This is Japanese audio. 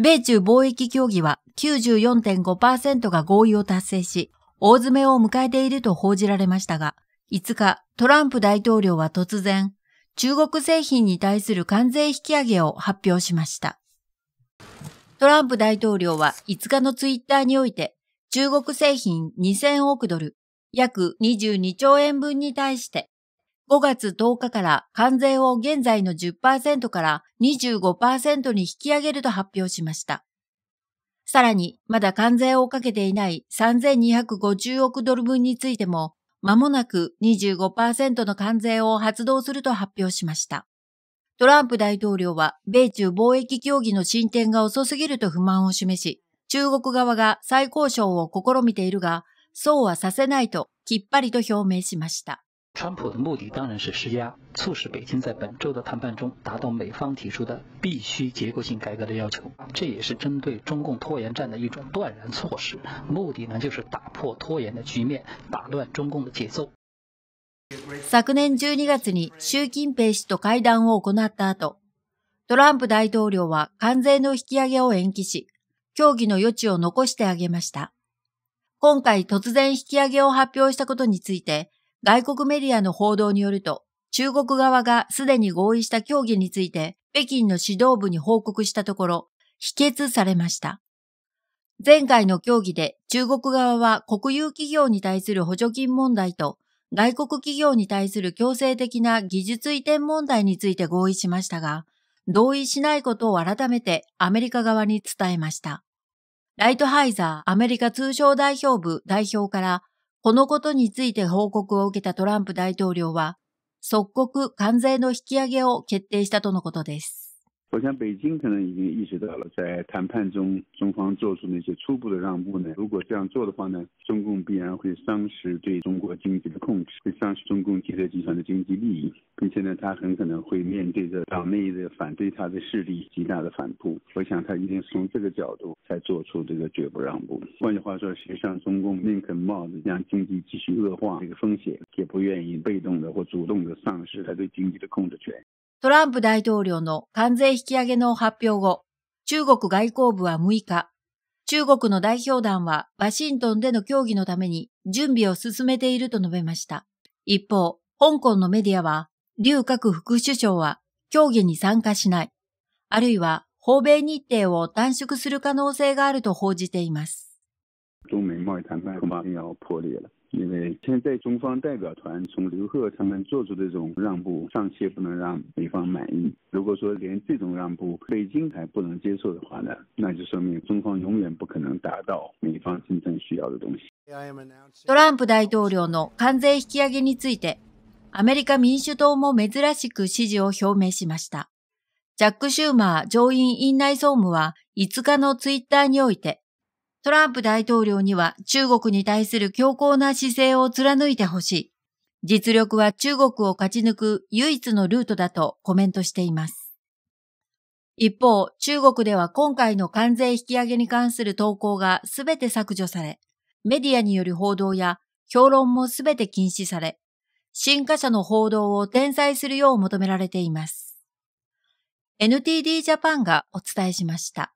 米中貿易協議は94.5%が合意を達成し、大詰めを迎えていると報じられましたが、5日、トランプ大統領は突然、中国製品に対する関税引き上げを発表しました。トランプ大統領は5日のツイッターにおいて、中国製品2000億ドル、約22兆円分に対して5月10日から関税を現在の10%から25%に引き上げると発表しました。さらに、まだ関税をかけていない3250億ドル分についても、まもなく25%の関税を発動すると発表しました。トランプ大統領は、米中貿易協議の進展が遅すぎると不満を示し、中国側が再交渉を試みているが、そうはさせないときっぱりと表明しました。川普的目的当然是施压，促使北京在本周的谈判中达到美方提出的必须结构性改革的要求。这也是针对中共拖延战的一种断然措施，目的呢就是打破拖延的局面，打乱中共的节奏。昨年12月に習近平氏と会談を行った後、トランプ大統領は関税の引き上げを延期し、協議の余地を残してあげました。今回突然引き上げを発表したことについて、外国メディアの報道によると、中国側がすでに合意した協議について、北京の指導部に報告したところ、否決されました。前回の協議で中国側は国有企業に対する補助金問題と外国企業に対する強制的な技術移転問題について合意しましたが、同意しないことを改めてアメリカ側に伝えました。ライトハイザーアメリカ通商代表部代表からこのことについて報告を受けたトランプ大統領は、即刻関税の引き上げを決定したとのことです。我想北京可能已经意识到了，在谈判中中方做出那些初步的让步呢？如果这样做的话呢，中共必然会丧失对中国经济的控制，会丧失中共汽车集团的经济利益，并且呢，他很可能会面对着岛内的反对他的势力极大的反扑。我想他一定是从这个角度才做出这个绝不让步。换句话说，实际上中共宁肯冒着让经济继续恶化这个风险，也不愿意被动的或主动的丧失他对经济的控制权。トランプ大統領の関税引き上げの発表後、中国外交部は6日、中国の代表団はワシントンでの協議のために準備を進めていると述べました。一方、香港のメディアは、劉各副首相は協議に参加しない、あるいは訪米日程を短縮する可能性があると報じています。中美贸易谈判恐怕要破裂了。因为现在中方代表团从刘鹤他们做出这种让步，尚且不能让美方满意。如果说连这种让步北京还不能接受的话呢，那就说明中方永远不可能达到美方真正需要的东西。トランプ大統領の関税引き上げについて、アメリカ民主党も珍しく支持を表明しました。ジャック・シューマー上院院内総務は5日のツイッターにおいて、トランプ大統領には中国に対する強硬な姿勢を貫いてほしい。実力は中国を勝ち抜く唯一のルートだとコメントしています。一方、中国では今回の関税引き上げに関する投稿がすべて削除され、メディアによる報道や評論もすべて禁止され、新華社の報道を転載するよう求められています。NTD ジャパンがお伝えしました。